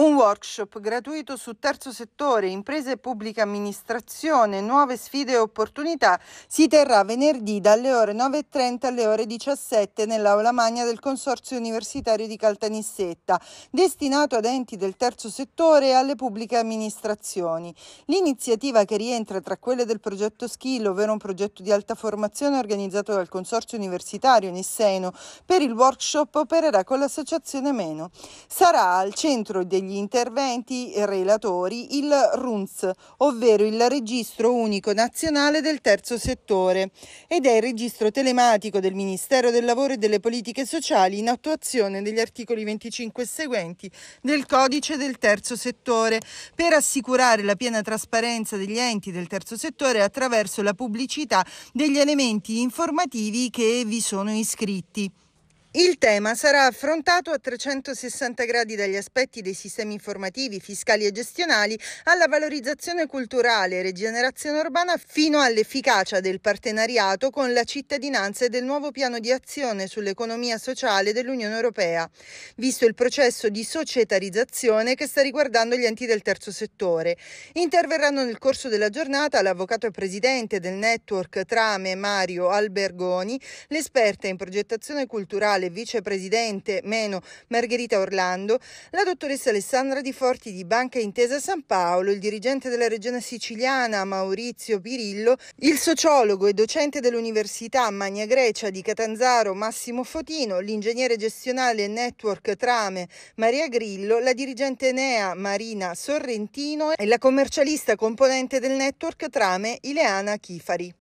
Un workshop gratuito su terzo settore, imprese e pubblica amministrazione, nuove sfide e opportunità si terrà venerdì dalle ore 9.30 alle ore 17 nell'aula magna del Consorzio Universitario di Caltanissetta, destinato ad enti del terzo settore e alle pubbliche amministrazioni. L'iniziativa che rientra tra quelle del progetto Skill, ovvero un progetto di alta formazione organizzato dal Consorzio Universitario Nisseno, per il workshop opererà con l'associazione Meno. Sarà al centro degli gli interventi relatori il RUNS, ovvero il Registro Unico Nazionale del Terzo Settore, ed è il registro telematico del Ministero del Lavoro e delle Politiche Sociali in attuazione degli articoli 25 e seguenti del Codice del Terzo Settore, per assicurare la piena trasparenza degli enti del terzo settore attraverso la pubblicità degli elementi informativi che vi sono iscritti. Il tema sarà affrontato a 360 gradi dagli aspetti dei sistemi informativi, fiscali e gestionali alla valorizzazione culturale e rigenerazione urbana fino all'efficacia del partenariato con la cittadinanza e del nuovo piano di azione sull'economia sociale dell'Unione Europea, visto il processo di societarizzazione che sta riguardando gli enti del terzo settore. Interverranno nel corso della giornata l'avvocato e presidente del network Trame Mario Albergoni, l'esperta in progettazione culturale vicepresidente meno Margherita Orlando, la dottoressa Alessandra Di Forti di Banca Intesa San Paolo, il dirigente della regione siciliana Maurizio Pirillo, il sociologo e docente dell'Università Magna Grecia di Catanzaro Massimo Fotino, l'ingegnere gestionale network Trame Maria Grillo, la dirigente Enea Marina Sorrentino e la commercialista componente del network Trame Ileana Chifari.